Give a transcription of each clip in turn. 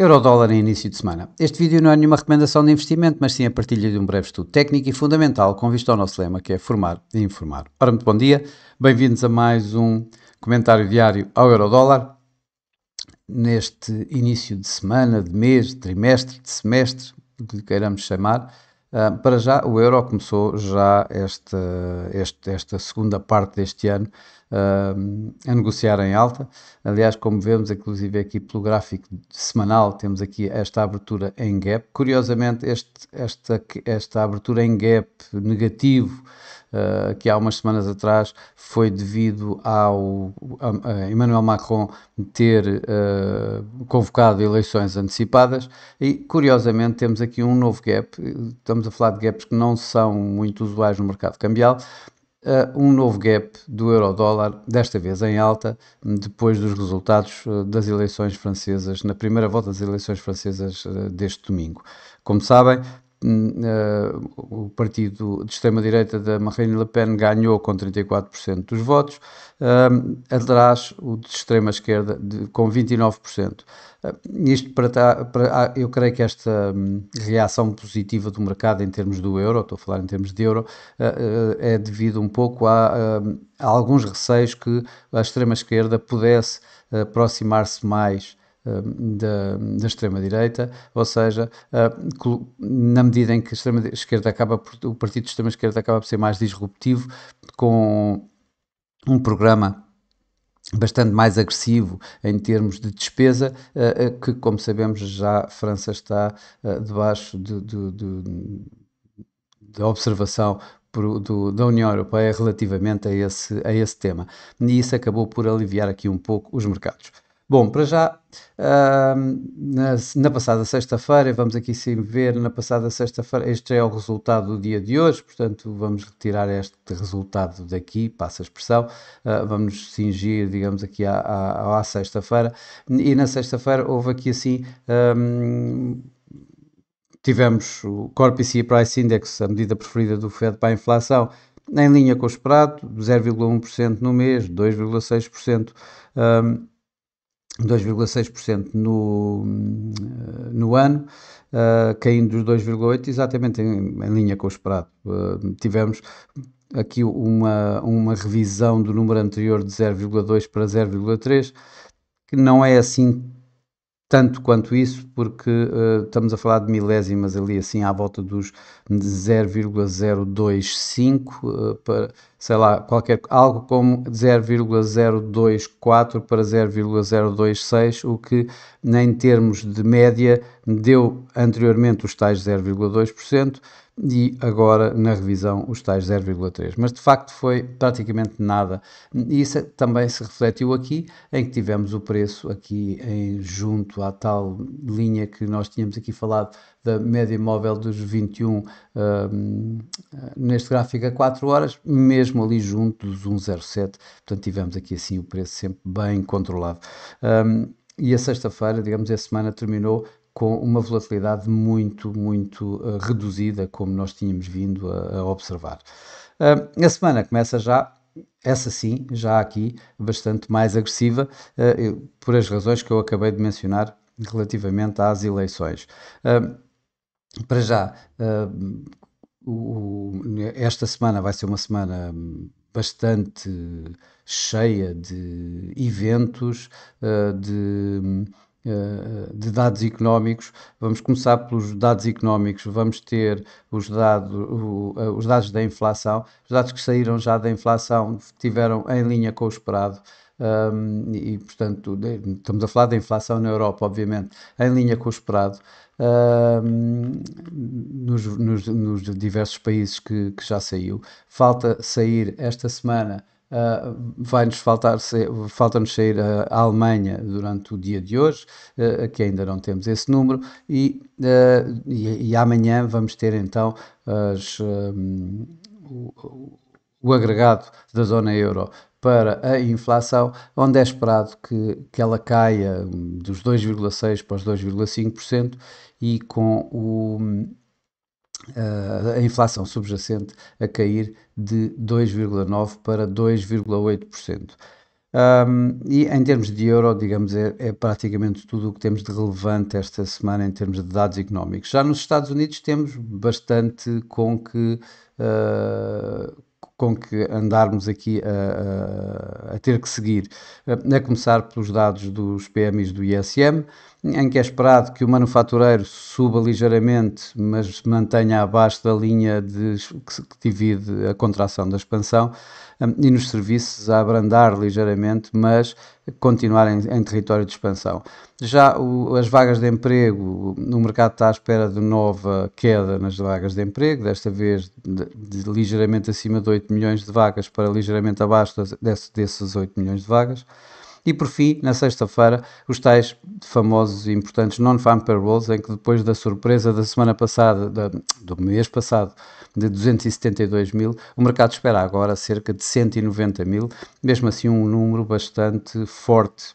Eurodólar em início de semana. Este vídeo não é nenhuma recomendação de investimento, mas sim a partilha de um breve estudo técnico e fundamental com vista ao nosso lema, que é formar e informar. Ora, muito bom dia, bem-vindos a mais um comentário diário ao Eurodólar. Neste início de semana, de mês, de trimestre, de semestre, o que lhe queiramos chamar, ah, para já, o euro começou já esta, este, esta segunda parte deste ano uh, a negociar em alta. Aliás, como vemos, inclusive aqui pelo gráfico semanal, temos aqui esta abertura em gap. Curiosamente, este, esta, esta abertura em gap negativo eh, que há umas semanas atrás foi devido ao a, a Emmanuel Macron ter uh, convocado eleições antecipadas e, curiosamente, temos aqui um novo gap. Estamos a falar de gaps que não são muito usuais no mercado cambial, Uh, um novo gap do euro-dólar, desta vez em alta, depois dos resultados uh, das eleições francesas, na primeira volta das eleições francesas uh, deste domingo. Como sabem, Uh, o partido de extrema-direita da Marine Le Pen ganhou com 34% dos votos, uh, atrás o de extrema-esquerda com 29%. Uh, eh, isto para, para, ah, eu creio que esta um, reação positiva do mercado em termos do euro, estou a falar em termos de euro, é devido um pouco a, hum, a alguns receios que a extrema-esquerda pudesse aproximar-se mais Hum, da, da extrema-direita, ou seja, hum, na medida em que a extrema-esquerda acaba o partido de extrema-esquerda acaba por ser mais disruptivo, com um programa bastante mais agressivo em termos de despesa, hum, eh, que, como sabemos, já a França está debaixo de, de, de, de observação da União Europeia relativamente a esse, a esse tema. E isso acabou por aliviar aqui um pouco os mercados. Bom, para já, uh, na, na, passada sexta-feira, vamos aqui sim ver, na passada sexta-feira, este é o resultado do dia de hoje, portanto vamos retirar este resultado daqui, passa a expressão, uh, vamos cingir, digamos, aqui à, à, à sexta-feira, e na sexta-feira houve aqui assim... Um, tivemos o Core PCI Price Index, a medida preferida do Fed para a inflação, em linha com o esperado, 0,1% no mês, 2,6%. Um, 2,6% no, no ano, uh, caindo dos 2,8%, exatamente em, em, linha com o esperado. Uh, tivemos aqui uma, uma revisão do número anterior de 0,2 para 0,3, que não é assim tanto quanto isso, porque uh, estamos a falar de milésimas ali, assim, à volta dos 0,025, uh, para, sei lá, qualquer, algo como 0,024 para 0,026, o que em termos de média deu anteriormente os tais 0,2% e agora na revisão os tais 0,3. Mas de facto foi praticamente nada. E isso é, também se refletiu aqui, em que tivemos o preço aqui em, junto à tal linha que nós tínhamos aqui falado da média móvel dos 21 hum, neste gráfico a 4 horas, mesmo ali junto dos 1,07. Portanto, tivemos aqui assim o preço sempre bem controlado. Um, e a sexta-feira, digamos, a semana terminou com uma volatilidade muito, muito uh, reduzida, como nós tínhamos vindo a, a observar. Uh, a semana começa já essa sim, já aqui, bastante mais agressiva, eh, por as razões que eu acabei de mencionar relativamente às eleições. Hum, para já, ah, esta semana vai ser uma semana bastante cheia de eventos, ah, de, ah, de dados económicos. Vamos começar pelos dados económicos. Vamos ter os dados, os dados da inflação. Os dados que saíram já da inflação tiveram em linha com o esperado um, e, portanto, estamos a falar da inflação na Europa, obviamente, em linha com o esperado, nos, nos, nos, diversos países que, que já saiu. Falta sair esta semana. Uh, vai-nos faltar, falta-nos sair a, a Alemanha durante o dia de hoje, uh, que ainda não temos esse número, e, uh, e, e, amanhã vamos ter então as, um, o, o agregado da zona euro para a inflação, onde é esperado que, que ela caia dos 2,6% para os 2,5% e com o, a, eh, a inflação subjacente a cair de 2,9% para 2,8%. Um, e em termos de euro, digamos, é, é, praticamente tudo o que temos de relevante esta semana em termos de dados económicos. Já nos Estados Unidos temos bastante com que, uh, com que andarmos aqui a, a, a ter que seguir, eh, a começar pelos dados dos PMIs do ISM, em que é esperado que o manufatureiro suba ligeiramente, mas mantenha abaixo da linha de, que divide a contração da expansão, hum, e nos serviços a abrandar ligeiramente, mas continuar em, território de expansão. Já o, as vagas de emprego, o mercado está à espera de nova queda nas vagas de emprego, desta vez de, de ligeiramente acima de 8 milhões de vagas para ligeiramente abaixo desse, desses 8 milhões de vagas. E por fim, na sexta-feira, os tais famosos e importantes non-farm payrolls, em que depois da surpresa da semana passada, da, do mês passado, de 272 mil, o mercado espera agora cerca de 190 mil, mesmo assim um número bastante forte.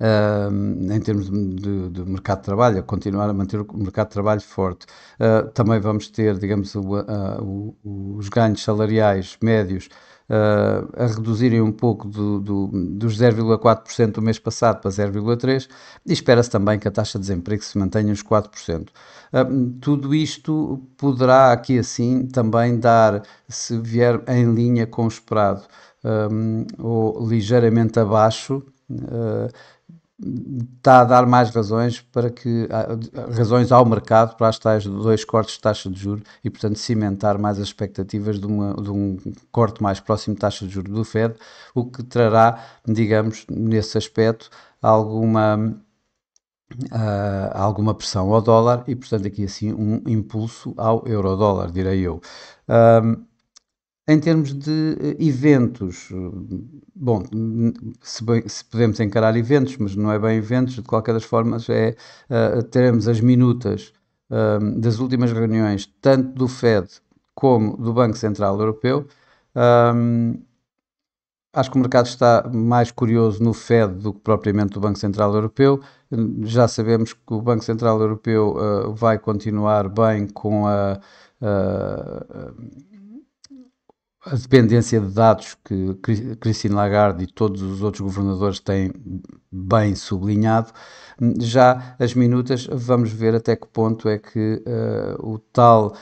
Uh, em termos de, de, mercado de trabalho, a continuar a manter o mercado de trabalho forte. Uh, também vamos ter, digamos, o, uh, o, os ganhos salariais médios uh, a reduzirem um pouco do, do, dos 0,4% do mês passado para 0,3%, e espera-se também que a taxa de desemprego se mantenha os 4%. Uh, tudo isto poderá aqui assim também dar, se vier em linha com o esperado um, eh, ou ligeiramente abaixo, Uh, está a dar mais razões para que ah, razões ao mercado para as tais dois cortes de taxa de juro e portanto cimentar mais as expectativas de, uma, de um corte mais próximo de taxa de juro do Fed, o que trará, digamos, nesse aspecto alguma Uh, alguma pressão ao dólar e, portanto, aqui assim um impulso ao euro-dólar, direi eu. Em termos de eh, eventos, bom, se, bem, se, podemos encarar eventos, mas não é bem eventos, de qualquer das formas, é, uh, teremos as minutas ehm, das últimas reuniões, tanto do FED como do Banco Central Europeu. Um, ehm, Acho que o mercado está mais curioso no Fed do que propriamente do Banco Central Europeu. Já sabemos que o Banco Central Europeu uh, vai continuar bem com a, uh, a dependência de dados que Christine Lagarde e todos os outros governadores têm bem sublinhado, já as minutas vamos ver até que ponto é que uh, o tal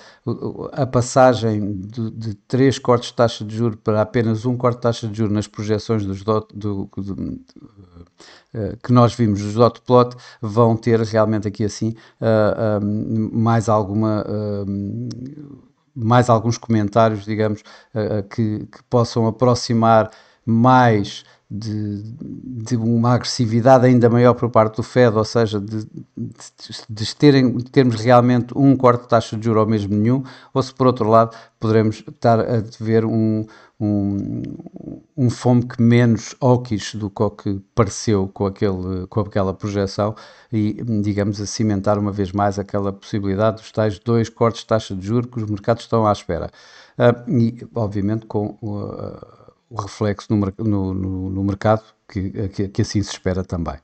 a passagem de, de, três cortes de taxa de juro para apenas um corte de taxa de juro nas projeções dos do, do, do, uh, que nós vimos dos dot plot vão ter realmente aqui assim uh, mais alguma mais alguns comentários, digamos, eh, eh, que, que possam aproximar mais de, de, uma agressividade ainda maior por parte do Fed, ou seja, de, de, terem, de, termos realmente um corte de taxa de juros ou mesmo nenhum, ou se por outro lado poderemos estar a ver um, um, um FOMC menos hawkish do que pareceu com, aquele, com aquela projeção e, digamos, a cimentar uma vez mais aquela possibilidade dos tais dois cortes de taxa de juros que os mercados estão à espera. Uh, e, obviamente, com. Uh, o reflexo no, no, no, no mercado, que, que, que, assim se espera também.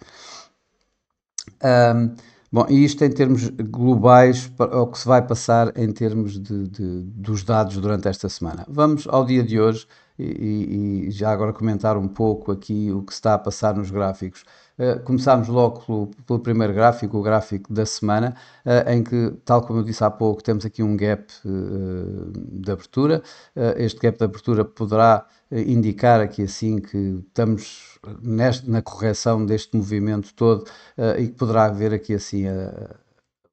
Um, bom, e isto em termos globais, o que se vai passar em termos de, de, dos dados durante esta semana. Vamos ao dia de hoje, e, e, já agora comentar um pouco aqui o que está a passar nos gráficos. Eh, começámos logo pelo, pelo, primeiro gráfico, o gráfico da semana, eh, em que, tal como eu disse há pouco, temos aqui um gap eh, de abertura. este gap de abertura poderá indicar aqui assim que estamos neste, na correção deste movimento todo e que poderá haver aqui assim a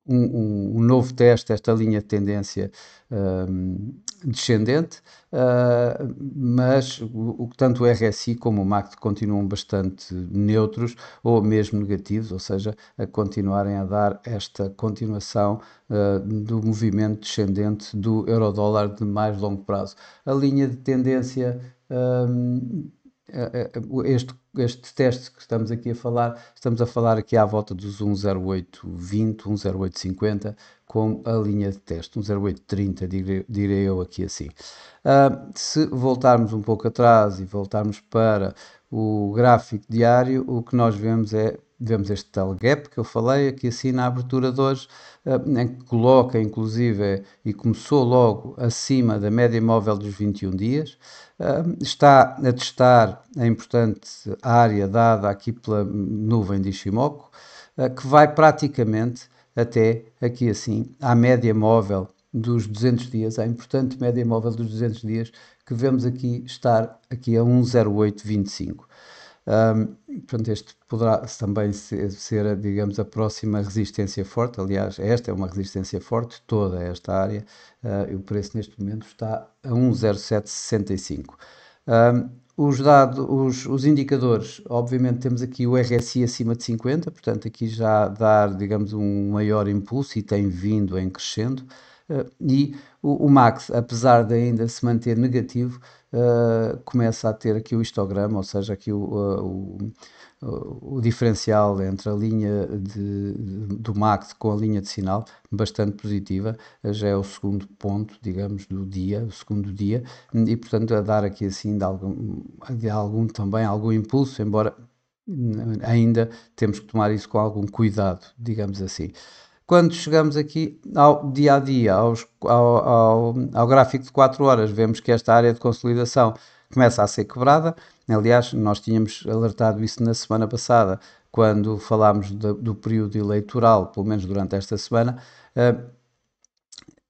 um, um, novo teste, esta linha de tendência um, descendente, uh, mas o, o, tanto o RSI como o MACD continuam bastante neutros ou mesmo negativos, ou seja, a continuarem a dar esta continuação uh, do movimento descendente do euro-dólar de mais longo prazo. A linha de tendência um, é, é, é, este, este teste que estamos aqui a falar, estamos a falar aqui à volta dos 10820, 10850 com a linha de teste, 10830 direi, direi eu aqui assim. Uh, se voltarmos um pouco atrás e voltarmos para o gráfico diário, o que nós vemos é vemos este tal gap que eu falei aqui é assim na abertura de hoje, eh, em que coloca inclusive e começou logo acima da média móvel dos 21 dias, eh, está a testar a importante área dada aqui pela nuvem de Ishimoku, eh, que vai praticamente até aqui assim à média móvel dos 200 dias, à importante média móvel dos 200 dias, que vemos aqui estar aqui a 10825. Um, portanto, este poderá também ser, digamos, a próxima resistência forte. Aliás, esta é uma resistência forte, toda esta área. Uh, o preço neste momento está a 1,0765. Um, os dados, os, os, indicadores, obviamente temos aqui o RSI acima de 50, portanto aqui já dar, digamos, um maior impulso e tem vindo em crescendo. Uh, e o, o Max, apesar de ainda se manter negativo, uh, começa a ter aqui o histograma, ou seja, aqui o, eh, o, o diferencial entre a linha de, do Max com a linha de sinal, bastante positiva, já é o segundo ponto, digamos, do dia, o segundo dia, e portanto a dar aqui assim de algum, de algum também, algum impulso, embora ainda temos que tomar isso com algum cuidado, digamos assim. Quando chegamos aqui ao dia a dia, aos, ao, ao, ao, gráfico de 4 horas, vemos que esta área de consolidação começa a ser quebrada. Aliás, nós tínhamos alertado isso na semana passada, quando falámos do, do período eleitoral, pelo menos durante esta semana. Eh,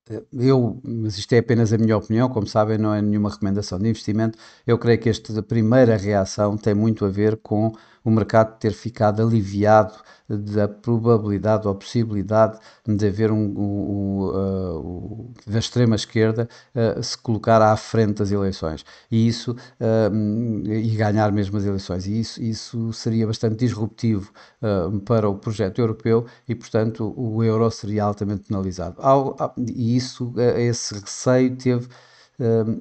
eh, eu, mas isto é apenas a minha opinião, como sabem, não é nenhuma recomendação de investimento. Eu creio que esta primeira reação tem muito a ver com o mercado ter ficado aliviado da probabilidade ou possibilidade de haver um, um, um, uh, da extrema-esquerda uh, se colocar à frente das eleições e isso uh, e ganhar mesmo as eleições e isso, isso seria bastante disruptivo uh, para o projeto europeu e portanto o euro seria altamente penalizado Ao, e isso, uh, esse receio teve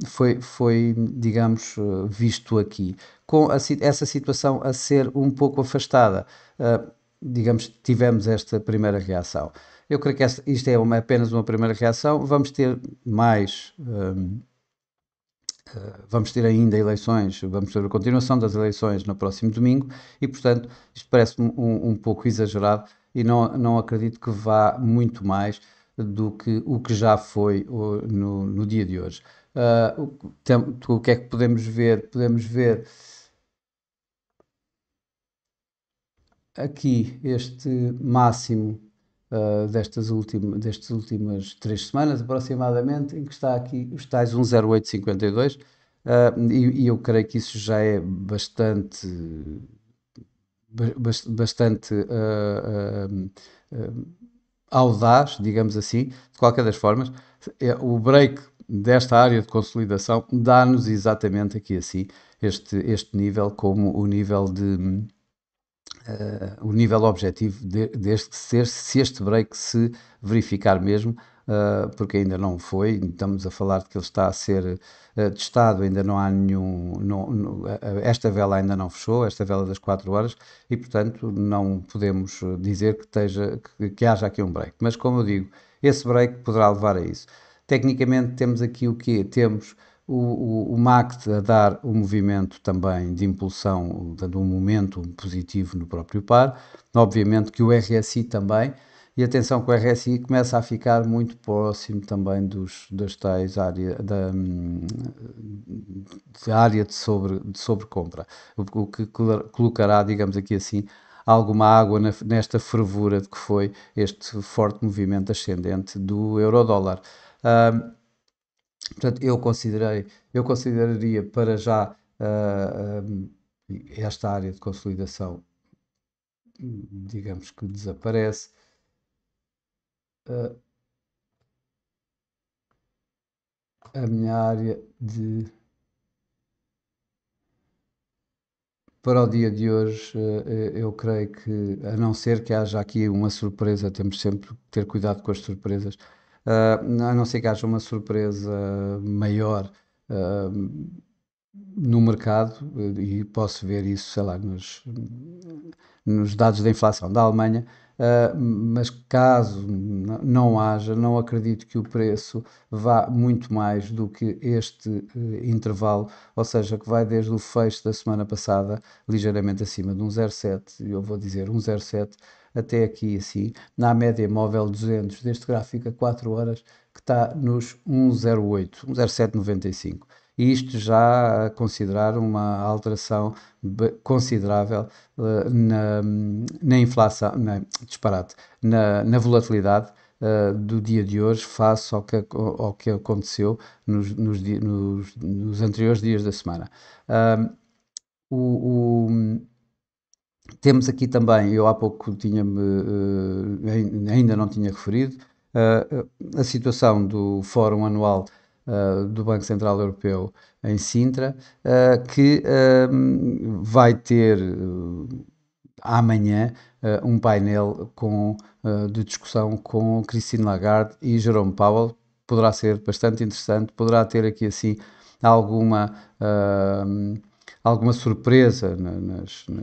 foi, foi, digamos, eh, visto aqui. Com a, essa situação a ser um pouco afastada, ah, digamos, tivemos esta primeira reação. Eu creio que esta, isto é uma, apenas uma primeira reação. Vamos ter mais. Um, ah, vamos ter ainda eleições, vamos ter a continuação das eleições no próximo domingo e, portanto, isto parece-me um, um, pouco exagerado e não, não acredito que vá muito mais do que o que já foi no, no dia de hoje. Uh, o, que é que podemos ver? Podemos ver aqui este máximo uh, destas, última, destas últimas três semanas, aproximadamente, em que está aqui os tais 10852, uh, ah, e, e, eu creio que isso já é bastante. Bastante uh, audaz, digamos assim, de qualquer das formas, é, o break desta área de consolidação dá-nos exatamente aqui assim este, este nível como o nível de uh, o nível objetivo de, deste ser se este break se verificar mesmo uh, porque ainda não foi estamos a falar de que ele está a ser uh, testado ainda não há nenhum não, não, esta vela ainda não fechou esta vela das 4 horas e portanto não podemos dizer que esteja que, que haja aqui um break mas como eu digo esse break poderá levar a isso Tecnicamente temos aqui o que Temos o, o, o MACT a dar um movimento também de impulsão, dando um momento positivo no próprio par. Obviamente que o RSI também, e atenção que o RSI começa a ficar muito próximo também dos, das tais área, da, hum, da área de, sobre, de sobrecompra, o, que colocará, digamos aqui assim, alguma água nesta fervura de que foi este forte movimento ascendente do euro-dólar portanto, eu considerei, eu consideraria para já uh, esta área de consolidação, digamos que desaparece. Uh, a minha área de para o dia de hoje, eh, eu creio que, a não ser que haja aqui uma surpresa, temos sempre que ter cuidado com as surpresas uh, a não ser que haja uma surpresa maior uh, no mercado, e posso ver isso, sei lá, nos, nos dados da inflação da Alemanha, ah, mas caso não haja, não acredito que o preço vá muito mais do que este eh, intervalo, ou seja, que vai desde o fecho da semana passada, ligeiramente acima de 1,07, eu vou dizer 1,07 até aqui assim, na média móvel 200 deste gráfico a 4 horas, que está nos 1,08, 1,0795 e isto já a considerar uma alteração considerável uh, na, na, inflação, na, disparate, na, na volatilidade uh, do dia de hoje face ao que, ao que aconteceu nos, nos, nos, nos anteriores dias da semana. Uh, o, o temos aqui também, eu há pouco tinha-me, eh, ainda não tinha referido, a situação do Fórum Anual eh, do Banco Central Europeu em Sintra, eh, que eh, vai ter amanhã um painel com, de discussão com Christine Lagarde e Jerome Powell. Poderá ser bastante interessante, poderá ter aqui assim alguma uh, alguma surpresa na, nas, na,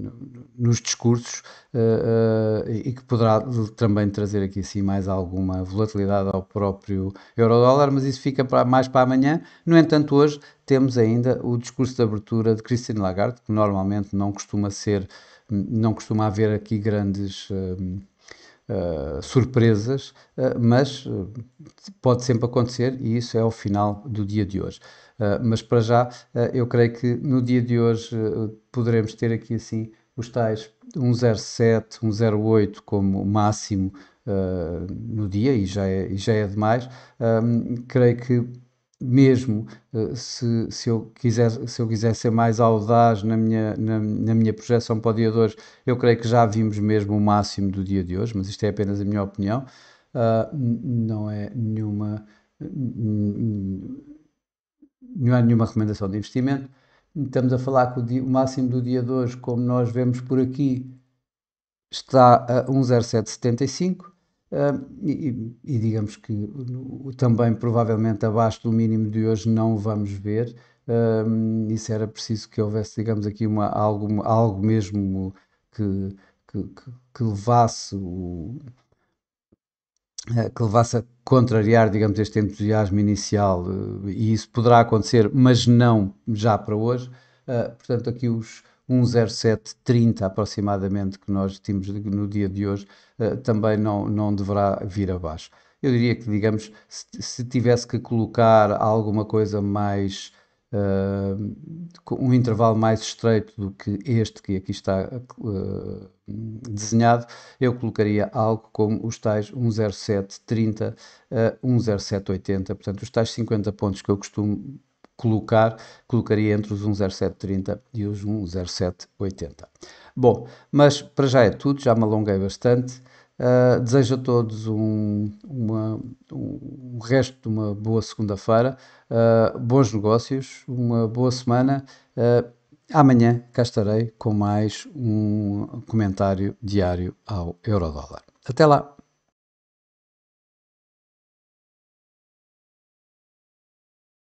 na, nos discursos uh, uh, e que poderá também trazer aqui sim mais alguma volatilidade ao próprio euro-dólar, mas isso fica para, mais para amanhã. No entanto, hoje temos ainda o discurso de abertura de Christine Lagarde, que normalmente não costuma ser, não costuma haver aqui grandes. Uh, eh, surpresas, uh, mas eh, pode sempre acontecer e isso é o final do dia de hoje. mas para já, eu creio que no dia de hoje poderemos ter aqui assim os tais 1,07, 1,08 como máximo no dia e já é, e já é demais. creio que mesmo eh, se, se, eu quiser, se eu quiser ser mais audaz na minha, na, na, minha projeção para o dia de hoje, eu creio que já vimos mesmo o máximo do dia de hoje, mas isto é apenas a minha opinião. Uh, não é nenhuma não é nenhuma recomendação de investimento. Estamos a falar que o, dia, o máximo do dia de hoje, como nós vemos por aqui, está a 1,0775 e, e, digamos que também provavelmente abaixo do mínimo de hoje não vamos ver. isso era preciso que houvesse, digamos, aqui uma, algo, algo mesmo que, que, que, que levasse o, eh, que levasse a contrariar, digamos, este entusiasmo inicial, eh, e isso poderá acontecer, mas não já para hoje. Ah, portanto, aqui os, 10730 aproximadamente que nós temos no dia de hoje, eh, também não, não deverá vir abaixo. Eu diria que, digamos, se, se tivesse que colocar alguma coisa mais Uh, um intervalo mais estreito do que este que aqui está uh, desenhado, eu colocaria algo como os tais 10730 a 10780, portanto, os tais 50 pontos que eu costumo colocar, colocaria entre os 1,0730 e os 1,0780. Bom, mas para já é tudo, já me alonguei bastante. Uh, desejo a todos um, uma, um resto de uma boa segunda-feira, uh, bons negócios, uma boa semana. Uh, amanhã cá estarei com mais um comentário diário ao Eurodólar. Até lá!